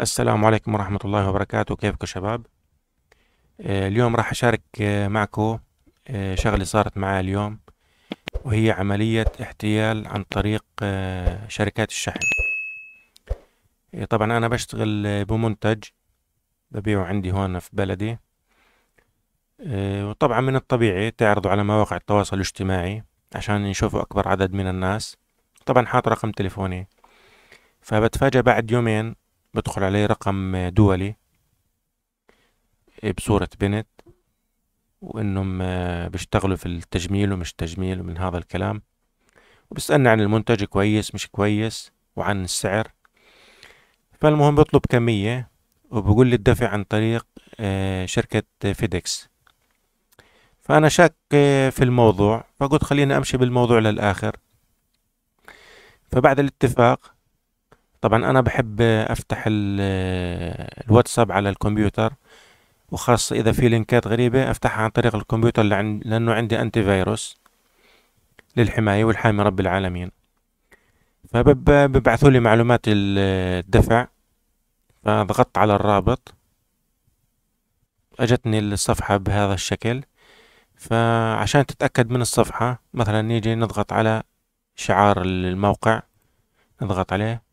السلام عليكم ورحمة الله وبركاته كيفكم شباب آه، اليوم راح أشارك آه، معكم آه، شغلة صارت معي اليوم وهي عملية احتيال عن طريق شركات الشحن طبعا أنا بشتغل بمنتج ببيعه عندي هون في بلدي وطبعا من الطبيعي تعرضوا على مواقع التواصل الاجتماعي عشان يشوفوا أكبر عدد من الناس طبعا حاط رقم تليفوني فبتفاجأ بعد يومين بدخل عليه رقم دولي بصورة بنت وإنهم آه، بيشتغلوا في التجميل ومش تجميل ومن هذا الكلام وبسألني عن المنتج كويس مش كويس وعن السعر فالمهم بطلب كمية وبقول لي الدفع عن طريق آه، شركة فيدكس فأنا شاك آه، في الموضوع فقلت خليني أمشي بالموضوع للآخر فبعد الاتفاق طبعا انا بحب افتح الواتساب على الكمبيوتر وخاصة اذا في لينكات غريبة افتحها عن طريق الكمبيوتر لانه عندي انتي فيروس للحماية والحامي رب العالمين فببعثوا لي معلومات الدفع فضغطت على الرابط اجتني الصفحة بهذا الشكل فعشان تتأكد من الصفحة مثلا نيجي نضغط على شعار الموقع نضغط عليه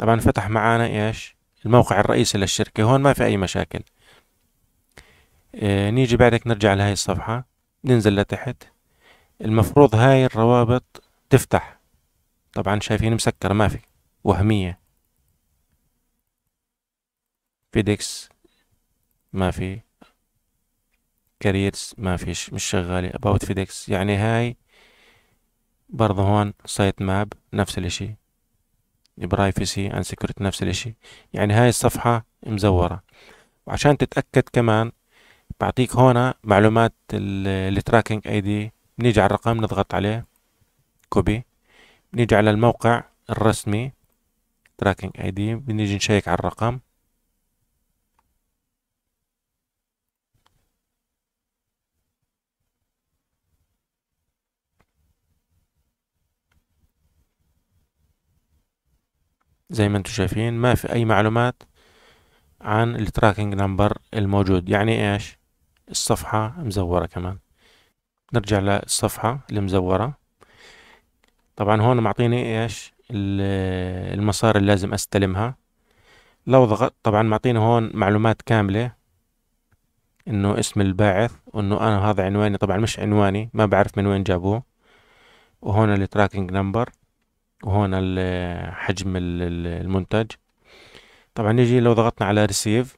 طبعا فتح معانا ايش الموقع الرئيسي للشركة هون ما في اي مشاكل اه نيجي بعدك نرجع لهاي الصفحة ننزل لتحت المفروض هاي الروابط تفتح طبعا شايفين مسكرة ما في وهمية فيديكس ما في كاريرز ما فيش مش شغالة اباوت فيديكس يعني هاي برضه هون سايت ماب نفس الاشي برايفسي عن سكيورتي نفس الاشي يعني هاي الصفحة مزورة وعشان تتأكد كمان بعطيك هنا معلومات التراكنج اي دي بنيجي على الرقم نضغط عليه كوبي بنيجي على الموقع الرسمي تراكنج اي دي بنيجي نشيك على الرقم زي ما انتم شايفين ما في اي معلومات عن التراكنج نمبر الموجود يعني ايش الصفحة مزورة كمان نرجع للصفحة المزورة طبعا هون معطيني ايش المصاري اللي لازم استلمها لو ضغطت طبعا معطيني هون معلومات كاملة انه اسم الباعث وانه انا هذا عنواني طبعا مش عنواني ما بعرف من وين جابوه وهون التراكنج نمبر وهون حجم المنتج طبعا نيجي لو ضغطنا على ريسيف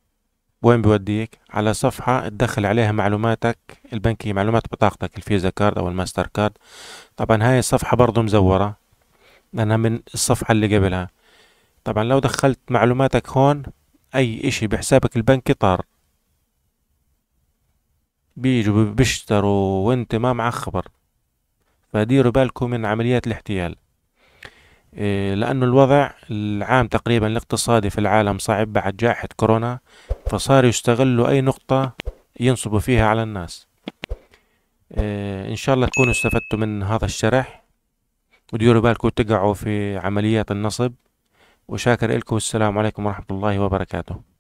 وين بيوديك على صفحة تدخل عليها معلوماتك البنكية معلومات بطاقتك الفيزا كارد أو الماستر كارد طبعا هاي الصفحة برضو مزورة لأنها من الصفحة اللي قبلها طبعا لو دخلت معلوماتك هون أي إشي بحسابك البنكي طار بيجوا بيشتروا وانت ما معك خبر فديروا بالكم من عمليات الاحتيال إيه، لأنه الوضع العام تقريبا الاقتصادي في العالم صعب بعد جائحة كورونا فصار يستغلوا أي نقطة ينصبوا فيها على الناس إيه، إن شاء الله تكونوا استفدتوا من هذا الشرح وديروا بالكم تقعوا في عمليات النصب وشاكر لكم والسلام عليكم ورحمة الله وبركاته